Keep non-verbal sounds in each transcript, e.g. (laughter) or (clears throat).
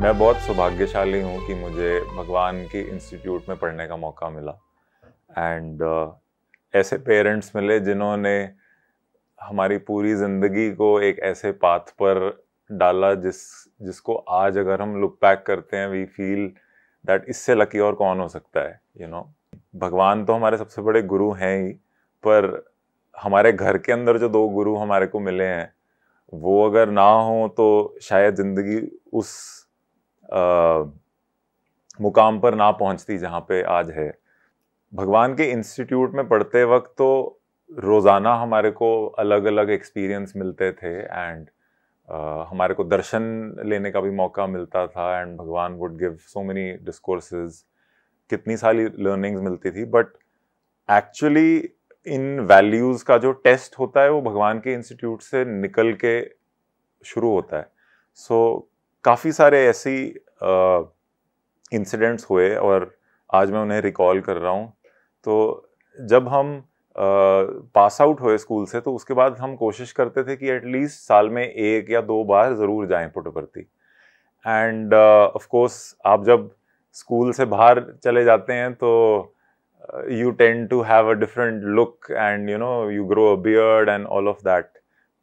मैं बहुत सौभाग्यशाली हूँ कि मुझे भगवान की इंस्टीट्यूट में पढ़ने का मौका मिला एंड uh, ऐसे पेरेंट्स मिले जिन्होंने हमारी पूरी ज़िंदगी को एक ऐसे पाथ पर डाला जिस जिसको आज अगर हम लुक बैक करते हैं वी फील दैट इससे लकी और कौन हो सकता है यू you नो know? भगवान तो हमारे सबसे बड़े गुरु हैं ही पर हमारे घर के अंदर जो दो गुरु हमारे को मिले हैं वो अगर ना हो तो शायद ज़िंदगी उस मुकाम पर ना पहुंचती जहाँ पे आज है भगवान के इंस्टीट्यूट में पढ़ते वक्त तो रोज़ाना हमारे को अलग अलग एक्सपीरियंस मिलते थे एंड हमारे को दर्शन लेने का भी मौका मिलता था and Bhagwan would give so many discourses कितनी सारी लर्निंग्स मिलती थी बट एक्चुअली इन वैल्यूज़ का जो टेस्ट होता है वो भगवान के इंस्टीट्यूट से निकल के शुरू होता है सो so, काफ़ी सारे ऐसी इंसिडेंट्स हुए और आज मैं उन्हें रिकॉल कर रहा हूँ तो जब हम पास आउट हुए स्कूल से तो उसके बाद हम कोशिश करते थे कि एटलीस्ट साल में एक या दो बार ज़रूर जाएं पुटपर्ती एंड ऑफकोर्स आप जब स्कूल से बाहर चले जाते हैं तो you tend to have a different look and you know you grow a beard and all of that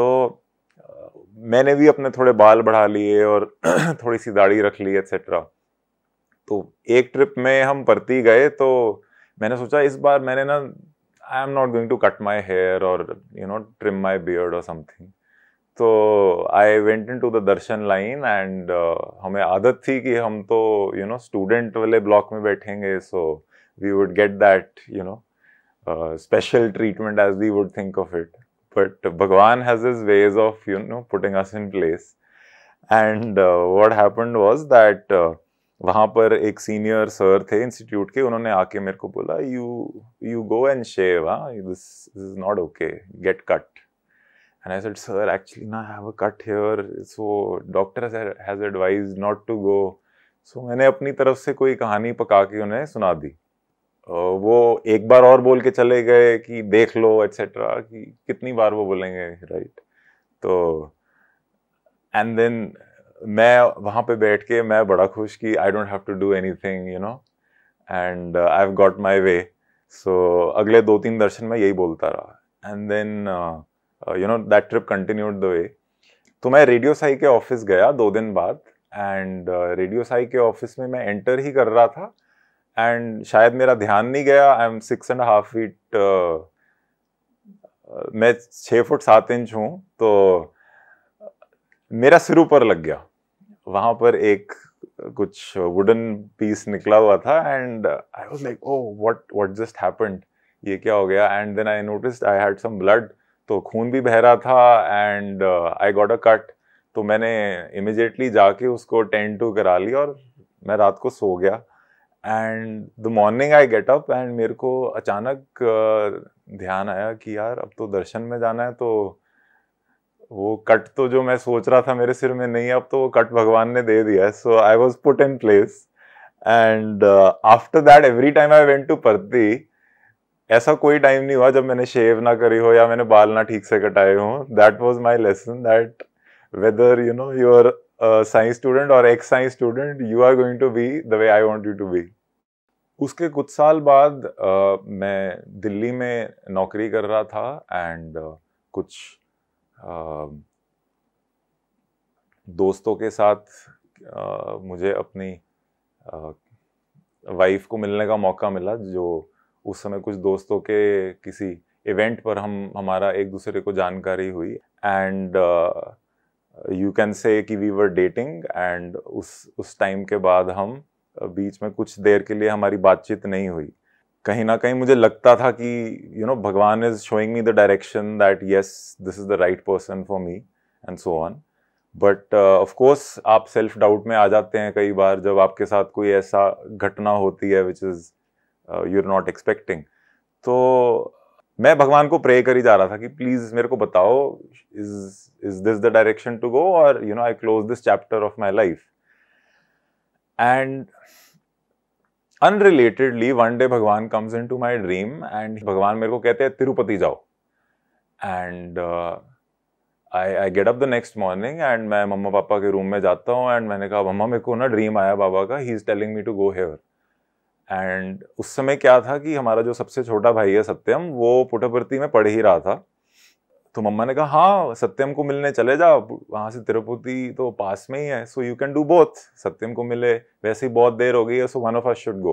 तो मैंने भी अपने थोड़े बाल बढ़ा लिए और (clears throat) थोड़ी सी दाढ़ी रख ली एक्सेट्रा तो एक ट्रिप में हम परती गए तो मैंने सोचा इस बार मैंने ना I am not going to cut my hair और you know trim my beard और समथिंग तो I went in to the darshan line and हमें आदत थी कि हम तो यू नो स्टूडेंट वाले ब्लॉक में बैठेंगे so we would get that you know special treatment as we would think of it but Bhagwan has his ways of, you know, putting us in place. And what happened was that वहाँ पर एक senior sir थे institute के उन्होंने आके मेरे को बोला you you go and shave हाँ this is not okay get cut and I said sir actually ना have a cut hair so doctor has advise not to go so मैंने अपनी तरफ से कोई कहानी पका के उन्हें सुना दी वो एक बार और बोल के चले गए कि देख लो एट्सेट्रा कि कितनी बार वो बोलेंगे राइट तो एंड देन मैं वहाँ पे बैठ के मैं बड़ा खुश कि I don't have to do anything you know and I have got my way so अगले दो तीन दर्शन में यही बोलता रहा and then you know that trip continued the way तो मैं रेडियो साई के ऑफिस गया दो दिन बाद एंड रेडियो साई के ऑफिस में मैं एंटर ही कर रहा था एंड शायद मेरा ध्यान नहीं गया I am six and half feet मैं छः फुट सात इंच हूँ तो uh, मेरा सिर ऊपर लग गया वहाँ पर एक uh, कुछ वुडन पीस निकला हुआ था and I was like oh what what just happened ये क्या हो गया and then I notice I had some blood तो खून भी बह रहा था and I got a cut तो मैंने इमिजिएटली जाके उसको टेंट टू करा लिया और मैं रात को सो गया and the morning I get up and मेरे को अचानक ध्यान आया कि यार अब तो दर्शन में जाना है तो वो कट तो जो मैं सोच रहा था मेरे सिर में नहीं है अब तो वो कट भगवान ने दे दिया है so I was put in place and after that every time I went to परती ऐसा कोई टाइम नहीं हुआ जब मैंने शेव ना करी हो या मैंने बाल ना ठीक से कटाए हो that was my lesson that whether you know you're science student और ex science student you are going to be the way I want you to be उसके कुछ साल बाद आ, मैं दिल्ली में नौकरी कर रहा था एंड कुछ आ, दोस्तों के साथ आ, मुझे अपनी वाइफ को मिलने का मौका मिला जो उस समय कुछ दोस्तों के किसी इवेंट पर हम हमारा एक दूसरे को जानकारी हुई एंड यू कैन से कि वी वर डेटिंग एंड उस उस टाइम के बाद हम बीच में कुछ देर के लिए हमारी बातचीत नहीं हुई कहीं ना कहीं मुझे लगता था कि you know Bhagwan is showing me the direction that yes this is the right person for me and so on but of course आप सेल्फ डाउट में आ जाते हैं कई बार जब आपके साथ कोई ऐसा घटना होती है which is you are not expecting तो मैं भगवान को प्रे कर ही जा रहा था कि प्लीज़ मेरे को बताओ is is this the direction to go और you know I close this chapter of my life and unrelatedly one day भगवान comes in to my dream and भगवान मेरे को कहते हैं तिरुपति जाओ and I I get up the next morning and मैं mama पापा के रूम में जाता हूँ एंड मैंने कहा मम्मा मेरे को ना ड्रीम आया बाबा का ही is telling me to go here and उस समय क्या था कि हमारा जो सबसे छोटा भाई है सत्यम वो पुटप्रति में पढ़ ही रहा था तो मम्मा ने कहा हाँ सत्यम को मिलने चले जाओ वहाँ से तिरुपति तो पास में ही है so you can do both Satyam को मिले वैसे ही बहुत देर हो गई है so one of us should go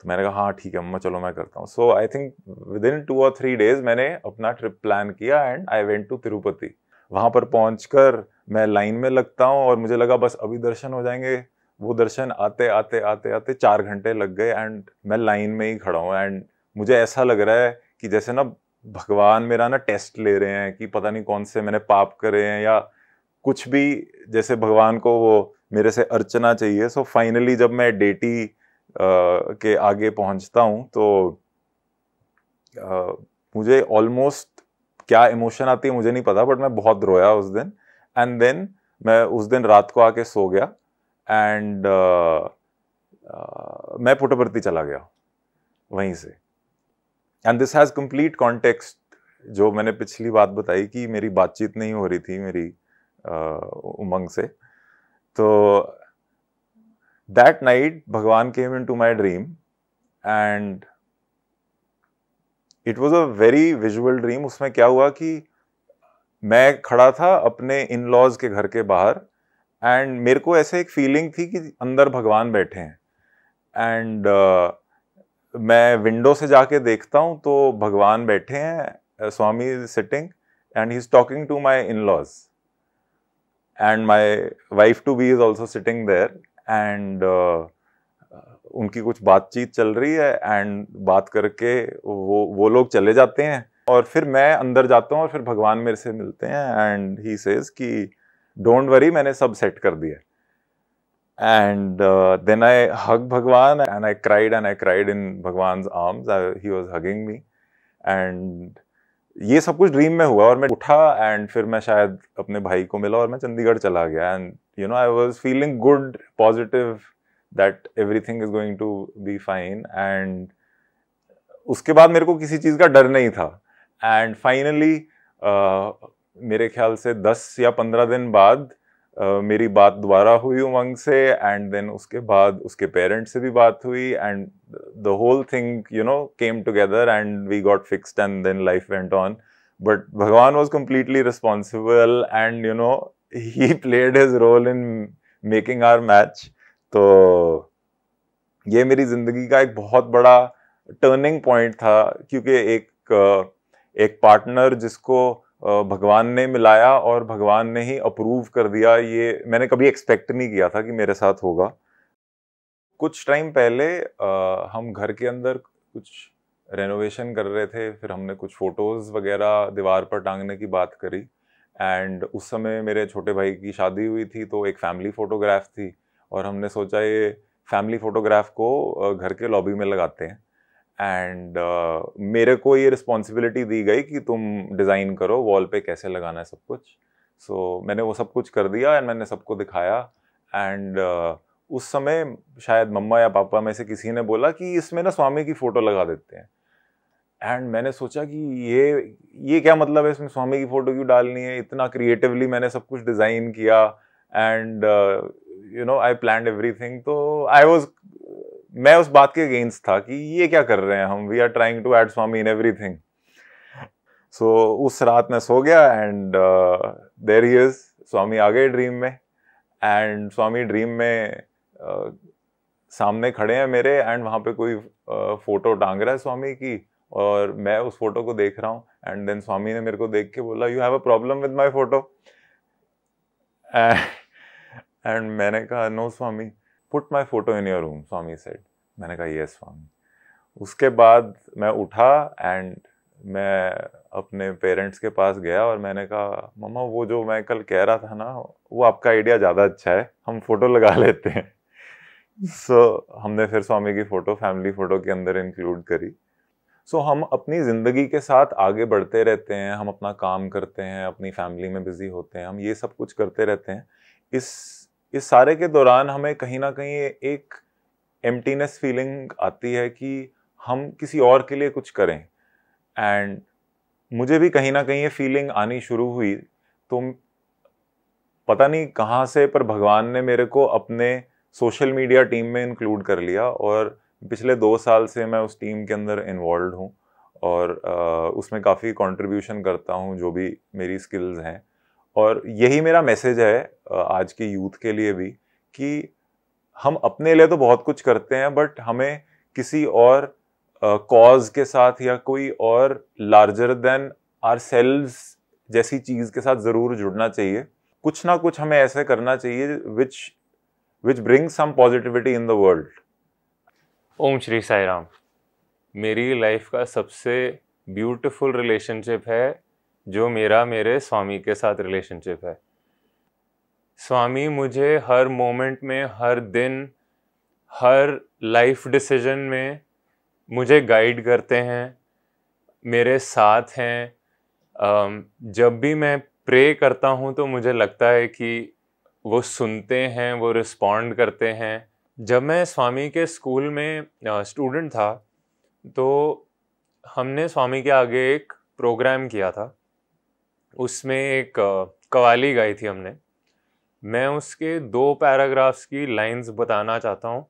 तो मैंने कहा हाँ ठीक है मम्मा चलो मैं करता हूँ so I think within two और थ्री डेज मैंने अपना ट्रिप प्लान किया and I went to Tirupati वहाँ पर पहुँच कर मैं लाइन में लगता हूँ और मुझे लगा बस अभी दर्शन हो जाएंगे वो दर्शन आते आते आते आते चार घंटे लग गए एंड मैं लाइन में ही खड़ा हूँ एंड मुझे ऐसा लग रहा है कि जैसे ना भगवान मेरा ना टेस्ट ले रहे हैं कि पता नहीं कौन से मैंने पाप करे हैं या कुछ भी जैसे भगवान को वो मेरे से अर्चना चाहिए सो फाइनली जब मैं डेटी आ, के आगे पहुंचता हूं तो आ, मुझे ऑलमोस्ट क्या इमोशन आती है मुझे नहीं पता बट मैं बहुत रोया उस दिन एंड देन मैं उस दिन रात को आके सो गया एंड uh, uh, मैं पुटपर्ती चला गया वहीं से and this has complete context जो मैंने पिछली बात बताई कि मेरी बातचीत नहीं हो रही थी मेरी uh, उमंग से तो दैट नाइट भगवान came in to my dream and it was a very visual dream उसमें क्या हुआ कि मैं खड़ा था अपने इन लॉज के घर के बाहर एंड मेरे को ऐसे एक फीलिंग थी कि अंदर भगवान बैठे हैं एंड uh, मैं विंडो से जाके देखता हूँ तो भगवान बैठे हैं Swami is sitting and he is talking to my in laws and my wife to be is also sitting there and उनकी कुछ बातचीत चल रही है एंड बात करके वो वो लोग चले जाते हैं और फिर मैं अंदर जाता हूँ और फिर भगवान मेरे से मिलते हैं एंड ही सेज कि डोंट वरी मैंने सब सेट कर दिया And uh, then I hugged Bhagwan and I cried and I cried in Bhagwan's arms. I, he was hugging me. And ये सब कुछ ड्रीम में हुआ और मैं उठा एंड फिर मैं शायद अपने भाई को मिला और मैं चंडीगढ़ चला गया and you know I was feeling good positive that everything is going to be fine and उसके बाद मेरे को किसी चीज़ का डर नहीं था एंड फाइनली uh, मेरे ख्याल से दस या पंद्रह दिन बाद मेरी बात दोबारा हुई उमंग से एंड देन उसके बाद उसके पेरेंट्स से भी बात हुई and the whole thing you know came together and we got fixed and then life went on but भगवान was completely responsible and you know he played his role in making our match तो ये मेरी ज़िंदगी का एक बहुत बड़ा turning point था क्योंकि एक एक पार्टनर जिसको भगवान ने मिलाया और भगवान ने ही अप्रूव कर दिया ये मैंने कभी एक्सपेक्ट नहीं किया था कि मेरे साथ होगा कुछ टाइम पहले आ, हम घर के अंदर कुछ रेनोवेशन कर रहे थे फिर हमने कुछ फ़ोटोज़ वगैरह दीवार पर टांगने की बात करी एंड उस समय मेरे छोटे भाई की शादी हुई थी तो एक फैमिली फ़ोटोग्राफ थी और हमने सोचा ये फैमिली फ़ोटोग्राफ को घर के लॉबी में लगाते हैं एंड uh, मेरे को ये रिस्पॉन्सिबिलिटी दी गई कि तुम डिज़ाइन करो वॉल पे कैसे लगाना है सब कुछ सो so, मैंने वो सब कुछ कर दिया एंड मैंने सबको दिखाया एंड uh, उस समय शायद मम्मा या पापा में से किसी ने बोला कि इसमें ना स्वामी की फ़ोटो लगा देते हैं एंड मैंने सोचा कि ये ये क्या मतलब है इसमें स्वामी की फ़ोटो क्यों डालनी है इतना क्रिएटिवली मैंने सब कुछ डिज़ाइन किया and you know I plan everything तो आई वॉज मैं उस बात के अगेंस्ट था कि ये क्या कर रहे हैं हम we are trying to add Swami in everything so उस रात मैं सो गया एंड देर ही इज स्वामी आ गए ड्रीम में एंड स्वामी ड्रीम में uh, सामने खड़े हैं मेरे एंड वहाँ पे कोई फोटो uh, टांग रहा है स्वामी की और मैं उस फोटो को देख रहा हूँ एंड देन स्वामी ने मेरे को देख के बोला you have a problem with my photo and मैंने कहा no Swami put my photo in your room Swami said मैंने कहा यस स्वामी उसके बाद मैं उठा एंड मैं अपने पेरेंट्स के पास गया और मैंने कहा मम्मा वो जो मैं कल कह रहा था ना वो आपका आइडिया ज़्यादा अच्छा है हम फ़ोटो लगा (laughs) लेते हैं सो so, हमने फिर स्वामी की फ़ोटो फैमिली फ़ोटो के अंदर इंक्लूड करी सो so, हम अपनी ज़िंदगी के साथ आगे बढ़ते रहते हैं हम अपना काम करते हैं अपनी फैमिली में बिज़ी होते हैं हम ये सब कुछ करते रहते हैं इस इस सारे के दौरान हमें कहीं ना कहीं एक एम्प्टीनेस फीलिंग आती है कि हम किसी और के लिए कुछ करें एंड मुझे भी कहीं ना कहीं ये फीलिंग आनी शुरू हुई तो पता नहीं कहाँ से पर भगवान ने मेरे को अपने सोशल मीडिया टीम में इंक्लूड कर लिया और पिछले दो साल से मैं उस टीम के अंदर इन्वॉल्व हूँ और उसमें काफ़ी कंट्रीब्यूशन करता हूँ जो भी मेरी स्किल्स हैं और यही मेरा मैसेज है आज के यूथ के लिए भी कि हम अपने लिए तो बहुत कुछ करते हैं बट हमें किसी और कॉज uh, के साथ या कोई और लार्जर देन आर सेल्स जैसी चीज़ के साथ ज़रूर जुड़ना चाहिए कुछ ना कुछ हमें ऐसे करना चाहिए which which bring some positivity in the world Om Shri Sai Ram मेरी लाइफ का सबसे ब्यूटिफुल रिलेशनशिप है जो मेरा मेरे स्वामी के साथ रिलेशनशिप है स्वामी मुझे हर मोमेंट में हर दिन हर लाइफ डिसीजन में मुझे गाइड करते हैं मेरे साथ हैं जब भी मैं प्रे करता हूँ तो मुझे लगता है कि वो सुनते हैं वो रिस्पॉन्ड करते हैं जब मैं स्वामी के स्कूल में स्टूडेंट था तो हमने स्वामी के आगे एक प्रोग्राम किया था उसमें एक कवाली गाई थी हमने मैं उसके दो पैराग्राफ्स की लाइंस बताना चाहता हूँ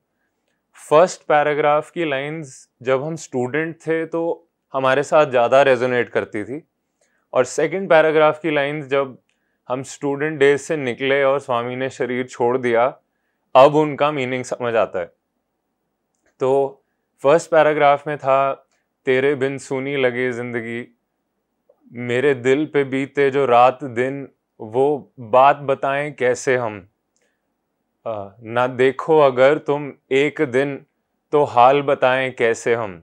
फर्स्ट पैराग्राफ की लाइंस जब हम स्टूडेंट थे तो हमारे साथ ज़्यादा रेजोनेट करती थी और सेकंड पैराग्राफ की लाइंस जब हम स्टूडेंट डेज से निकले और स्वामी ने शरीर छोड़ दिया अब उनका मीनिंग समझ आता है तो फर्स्ट पैराग्राफ में था तेरे बिन सुनी लगे ज़िंदगी मेरे दिल पे बीते जो रात दिन वो बात बताएं कैसे हम ना देखो अगर तुम एक दिन तो हाल बताएं कैसे हम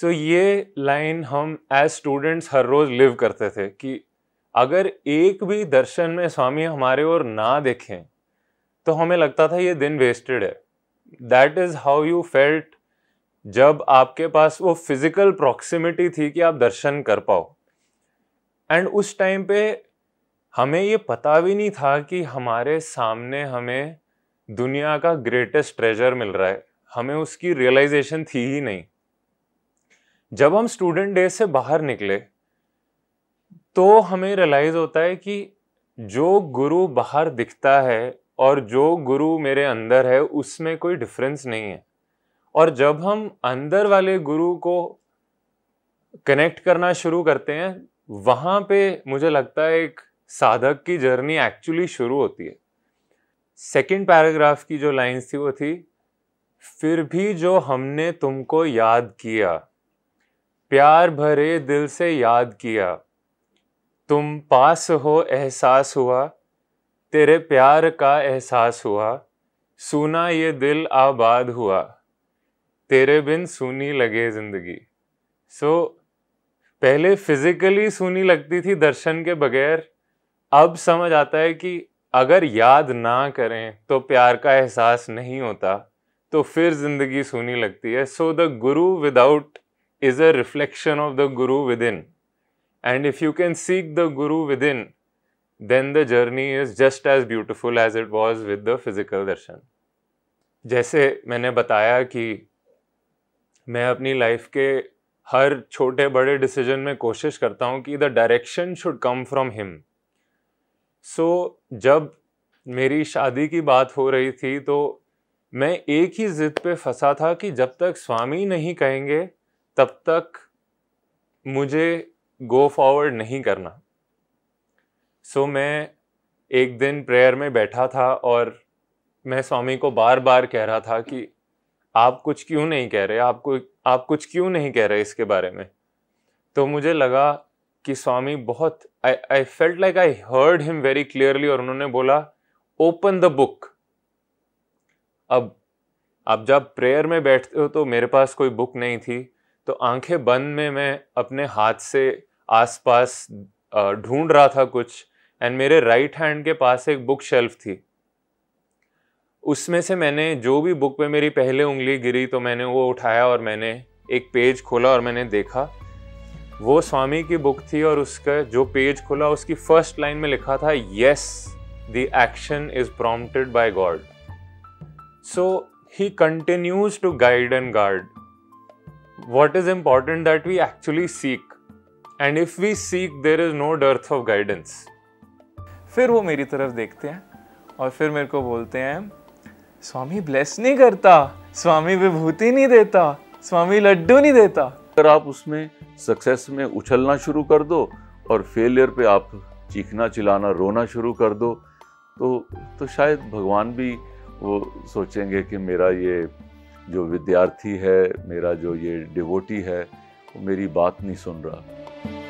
सो so, ये लाइन हम एज स्टूडेंट्स हर रोज़ लिव करते थे कि अगर एक भी दर्शन में स्वामी हमारे ओर ना देखें तो हमें लगता था ये दिन वेस्टेड है that is how you felt जब आपके पास वो फिज़िकल प्रॉक्सिमिटी थी कि आप दर्शन कर पाओ एंड उस टाइम पे हमें ये पता भी नहीं था कि हमारे सामने हमें दुनिया का ग्रेटेस्ट ट्रेजर मिल रहा है हमें उसकी रियलाइजेशन थी ही नहीं जब हम स्टूडेंट डे से बाहर निकले तो हमें रियलाइज़ होता है कि जो गुरु बाहर दिखता है और जो गुरु मेरे अंदर है उसमें कोई डिफरेंस नहीं है और जब हम अंदर वाले गुरु को कनेक्ट करना शुरू करते हैं वहाँ पे मुझे लगता है एक साधक की जर्नी एक्चुअली शुरू होती है सेकंड पैराग्राफ की जो लाइंस थी वो थी फिर भी जो हमने तुमको याद किया प्यार भरे दिल से याद किया तुम पास हो एहसास हुआ तेरे प्यार का एहसास हुआ सुना ये दिल आबाद हुआ तेरे बिन सुनी लगे ज़िंदगी सो so, पहले फिजिकली सुनी लगती थी दर्शन के बगैर अब समझ आता है कि अगर याद ना करें तो प्यार का एहसास नहीं होता तो फिर जिंदगी सुनी लगती है so the guru without is a reflection of the guru within and if you can seek the guru within then the journey is just as beautiful as it was with the physical darshan जैसे मैंने बताया कि मैं अपनी life के हर छोटे बड़े decision में कोशिश करता हूँ कि the direction should come from him so जब मेरी शादी की बात हो रही थी तो मैं एक ही ज़िद पे फंसा था कि जब तक स्वामी नहीं कहेंगे तब तक मुझे गो फॉरवर्ड नहीं करना सो so, मैं एक दिन प्रेयर में बैठा था और मैं स्वामी को बार बार कह रहा था कि आप कुछ क्यों नहीं कह रहे आपको आप कुछ क्यों नहीं कह रहे इसके बारे में तो मुझे लगा कि स्वामी बहुत I I felt like I heard him very clearly और उन्होंने बोला ओपन द बुक अब अब जब प्रेयर में बैठते हो तो मेरे पास कोई बुक नहीं थी तो आंखें बंद में मैं अपने हाथ से आसपास ढूंढ रहा था कुछ एंड मेरे राइट हैंड के पास एक बुक शेल्फ थी उसमें से मैंने जो भी बुक पे मेरी पहले उंगली गिरी तो मैंने वो उठाया और मैंने एक पेज खोला और मैंने देखा वो स्वामी की बुक थी और उसका जो पेज खोला उसकी फर्स्ट लाइन में लिखा था yes the action is prompted by God so he continues to guide and guard what is important that we actually seek and if we seek there is no dearth of guidance फिर वो मेरी तरफ देखते हैं और फिर मेरे को बोलते हैं स्वामी ब्लेस नहीं करता स्वामी विभूति नहीं देता स्वामी लड्डू नहीं देता अगर आप उसमें सक्सेस में उछलना शुरू कर दो और फेलियर पे आप चीखना चिलाना रोना शुरू कर दो तो तो शायद भगवान भी वो सोचेंगे कि मेरा ये जो विद्यार्थी है मेरा जो ये डिवोटी है वो मेरी बात नहीं सुन रहा